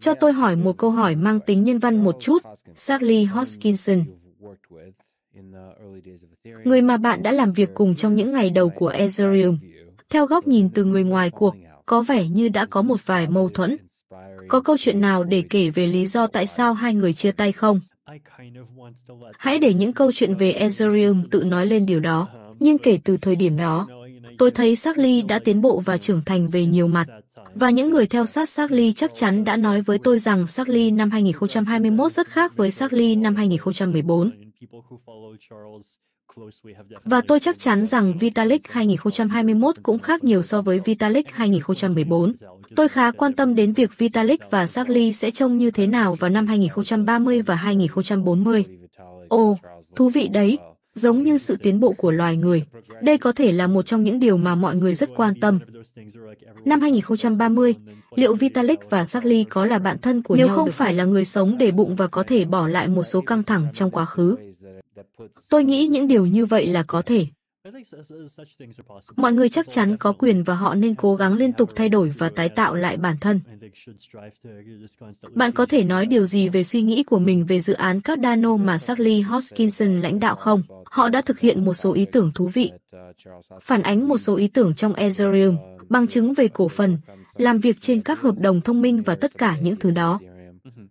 Cho tôi hỏi một câu hỏi mang tính nhân văn một chút, Charlie Hoskinson. Người mà bạn đã làm việc cùng trong những ngày đầu của Ethereum, theo góc nhìn từ người ngoài cuộc, có vẻ như đã có một vài mâu thuẫn. Có câu chuyện nào để kể về lý do tại sao hai người chia tay không? Hãy để những câu chuyện về Ethereum tự nói lên điều đó. Nhưng kể từ thời điểm đó, tôi thấy Charlie đã tiến bộ và trưởng thành về nhiều mặt. Và những người theo sát Sarli chắc chắn đã nói với tôi rằng Sarli năm 2021 rất khác với Sarli năm 2014. Và tôi chắc chắn rằng Vitalik 2021 cũng khác nhiều so với Vitalik 2014. Tôi khá quan tâm đến việc Vitalik và Sarli sẽ trông như thế nào vào năm 2030 và 2040. Ồ, thú vị đấy, giống như sự tiến bộ của loài người. Đây có thể là một trong những điều mà mọi người rất quan tâm. Năm 2030, liệu Vitalik và Sarli có là bạn thân của Nếu nhau không phải là người sống để bụng và có thể bỏ lại một số căng thẳng trong quá khứ? Tôi nghĩ những điều như vậy là có thể. Mọi người chắc chắn có quyền và họ nên cố gắng liên tục thay đổi và tái tạo lại bản thân. Bạn có thể nói điều gì về suy nghĩ của mình về dự án Cardano mà Charlie Hoskinson lãnh đạo không? Họ đã thực hiện một số ý tưởng thú vị, phản ánh một số ý tưởng trong Ethereum, bằng chứng về cổ phần, làm việc trên các hợp đồng thông minh và tất cả những thứ đó. Mm-hmm.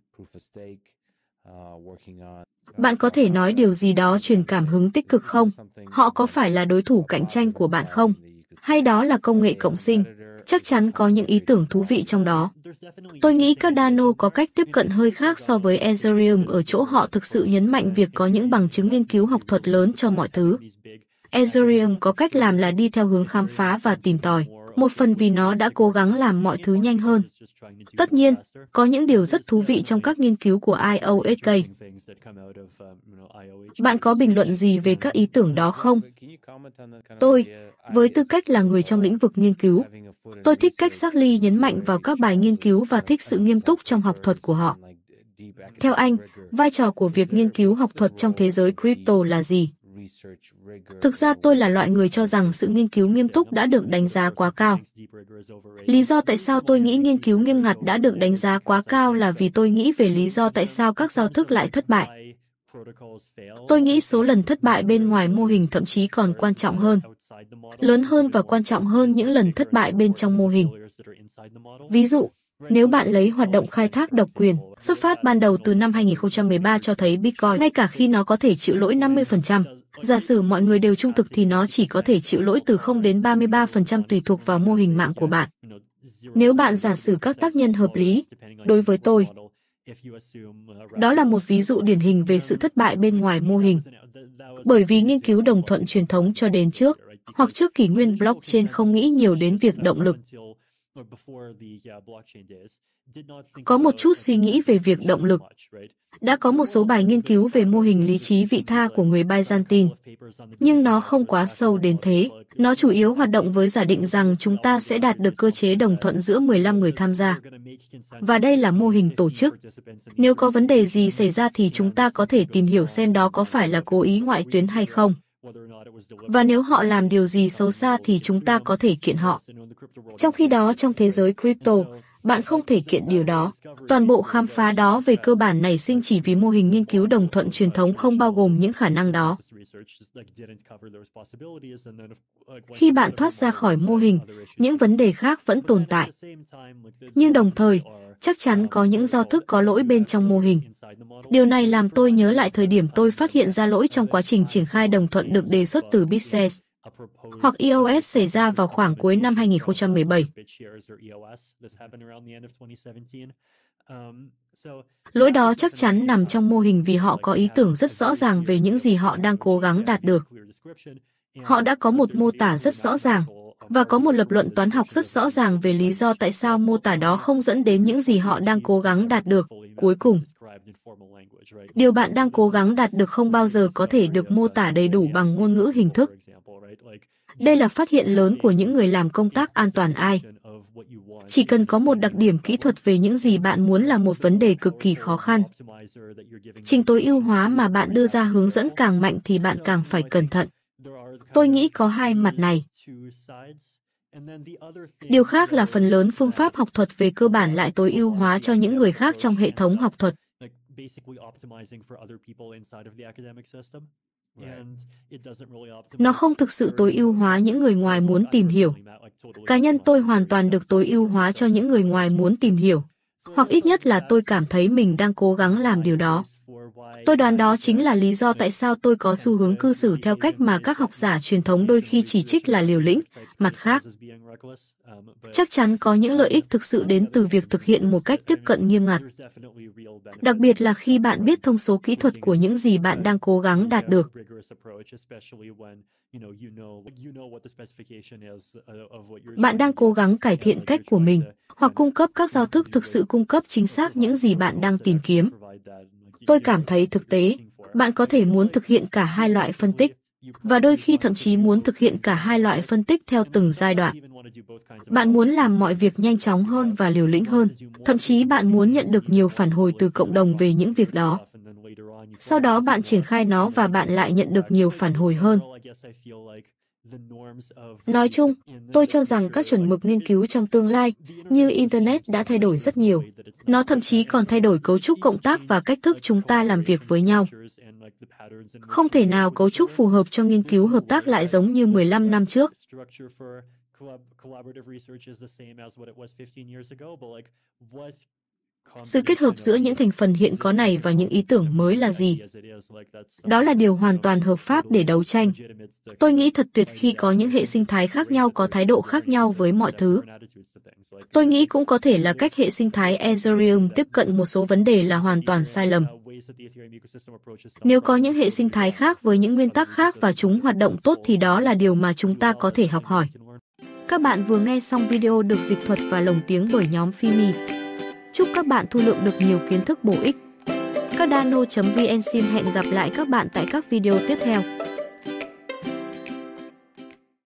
Bạn có thể nói điều gì đó truyền cảm hứng tích cực không? Họ có phải là đối thủ cạnh tranh của bạn không? Hay đó là công nghệ cộng sinh? Chắc chắn có những ý tưởng thú vị trong đó. Tôi nghĩ các Dano có cách tiếp cận hơi khác so với Ethereum ở chỗ họ thực sự nhấn mạnh việc có những bằng chứng nghiên cứu học thuật lớn cho mọi thứ. Ethereum có cách làm là đi theo hướng khám phá và tìm tòi một phần vì nó đã cố gắng làm mọi thứ nhanh hơn. Tất nhiên, có những điều rất thú vị trong các nghiên cứu của IOHK. Bạn có bình luận gì về các ý tưởng đó không? Tôi, với tư cách là người trong lĩnh vực nghiên cứu, tôi thích cách Sarli nhấn mạnh vào các bài nghiên cứu và thích sự nghiêm túc trong học thuật của họ. Theo anh, vai trò của việc nghiên cứu học thuật trong thế giới crypto là gì? Thực ra tôi là loại người cho rằng sự nghiên cứu nghiêm túc đã được đánh giá quá cao. Lý do tại sao tôi nghĩ nghiên cứu nghiêm ngặt đã được đánh giá quá cao là vì tôi nghĩ về lý do tại sao các giao thức lại thất bại. Tôi nghĩ số lần thất bại bên ngoài mô hình thậm chí còn quan trọng hơn, lớn hơn và quan trọng hơn những lần thất bại bên trong mô hình. Ví dụ, nếu bạn lấy hoạt động khai thác độc quyền, xuất phát ban đầu từ năm 2013 cho thấy Bitcoin, ngay cả khi nó có thể chịu lỗi 50%, Giả sử mọi người đều trung thực thì nó chỉ có thể chịu lỗi từ 0 đến 33% tùy thuộc vào mô hình mạng của bạn. Nếu bạn giả sử các tác nhân hợp lý, đối với tôi, đó là một ví dụ điển hình về sự thất bại bên ngoài mô hình. Bởi vì nghiên cứu đồng thuận truyền thống cho đến trước, hoặc trước kỷ nguyên blockchain không nghĩ nhiều đến việc động lực, có một chút suy nghĩ về việc động lực. Đã có một số bài nghiên cứu về mô hình lý trí vị tha của người Byzantine, nhưng nó không quá sâu đến thế. Nó chủ yếu hoạt động với giả định rằng chúng ta sẽ đạt được cơ chế đồng thuận giữa 15 người tham gia. Và đây là mô hình tổ chức. Nếu có vấn đề gì xảy ra thì chúng ta có thể tìm hiểu xem đó có phải là cố ý ngoại tuyến hay không. Và nếu họ làm điều gì xấu xa thì chúng ta có thể kiện họ. Trong khi đó trong thế giới crypto, bạn không thể kiện điều đó. Toàn bộ khám phá đó về cơ bản nảy sinh chỉ vì mô hình nghiên cứu đồng thuận truyền thống không bao gồm những khả năng đó. Khi bạn thoát ra khỏi mô hình, những vấn đề khác vẫn tồn tại. Nhưng đồng thời, chắc chắn có những do thức có lỗi bên trong mô hình. Điều này làm tôi nhớ lại thời điểm tôi phát hiện ra lỗi trong quá trình triển khai đồng thuận được đề xuất từ Bitses hoặc EOS xảy ra vào khoảng cuối năm 2017. Lỗi đó chắc chắn nằm trong mô hình vì họ có ý tưởng rất rõ ràng về những gì họ đang cố gắng đạt được. Họ đã có một mô tả rất rõ ràng và có một lập luận toán học rất rõ ràng về lý do tại sao mô tả đó không dẫn đến những gì họ đang cố gắng đạt được. Cuối cùng, điều bạn đang cố gắng đạt được không bao giờ có thể được mô tả đầy đủ bằng ngôn ngữ hình thức. Đây là phát hiện lớn của những người làm công tác an toàn AI. Chỉ cần có một đặc điểm kỹ thuật về những gì bạn muốn là một vấn đề cực kỳ khó khăn. Trình tối ưu hóa mà bạn đưa ra hướng dẫn càng mạnh thì bạn càng phải cẩn thận. Tôi nghĩ có hai mặt này. Điều khác là phần lớn phương pháp học thuật về cơ bản lại tối ưu hóa cho những người khác trong hệ thống học thuật. Nó không thực sự tối ưu hóa những người ngoài muốn tìm hiểu. Cá nhân tôi hoàn toàn được tối ưu hóa cho những người ngoài muốn tìm hiểu, hoặc ít nhất là tôi cảm thấy mình đang cố gắng làm điều đó. Tôi đoán đó chính là lý do tại sao tôi có xu hướng cư xử theo cách mà các học giả truyền thống đôi khi chỉ trích là liều lĩnh. Mặt khác, chắc chắn có những lợi ích thực sự đến từ việc thực hiện một cách tiếp cận nghiêm ngặt đặc biệt là khi bạn biết thông số kỹ thuật của những gì bạn đang cố gắng đạt được. Bạn đang cố gắng cải thiện cách của mình hoặc cung cấp các giao thức thực sự cung cấp chính xác những gì bạn đang tìm kiếm. Tôi cảm thấy thực tế, bạn có thể muốn thực hiện cả hai loại phân tích. Và đôi khi thậm chí muốn thực hiện cả hai loại phân tích theo từng giai đoạn. Bạn muốn làm mọi việc nhanh chóng hơn và liều lĩnh hơn, thậm chí bạn muốn nhận được nhiều phản hồi từ cộng đồng về những việc đó. Sau đó bạn triển khai nó và bạn lại nhận được nhiều phản hồi hơn. Nói chung, tôi cho rằng các chuẩn mực nghiên cứu trong tương lai như Internet đã thay đổi rất nhiều. Nó thậm chí còn thay đổi cấu trúc cộng tác và cách thức chúng ta làm việc với nhau. Không thể nào cấu trúc phù hợp cho nghiên cứu hợp tác lại giống như 15 năm trước. Sự kết hợp giữa những thành phần hiện có này và những ý tưởng mới là gì? Đó là điều hoàn toàn hợp pháp để đấu tranh. Tôi nghĩ thật tuyệt khi có những hệ sinh thái khác nhau có thái độ khác nhau với mọi thứ. Tôi nghĩ cũng có thể là cách hệ sinh thái Ethereum tiếp cận một số vấn đề là hoàn toàn sai lầm. Nếu có những hệ sinh thái khác với những nguyên tắc khác và chúng hoạt động tốt thì đó là điều mà chúng ta có thể học hỏi. Các bạn vừa nghe xong video được dịch thuật và lồng tiếng bởi nhóm Fimi. Chúc các bạn thu lượng được nhiều kiến thức bổ ích. Cardano.vn xin hẹn gặp lại các bạn tại các video tiếp theo.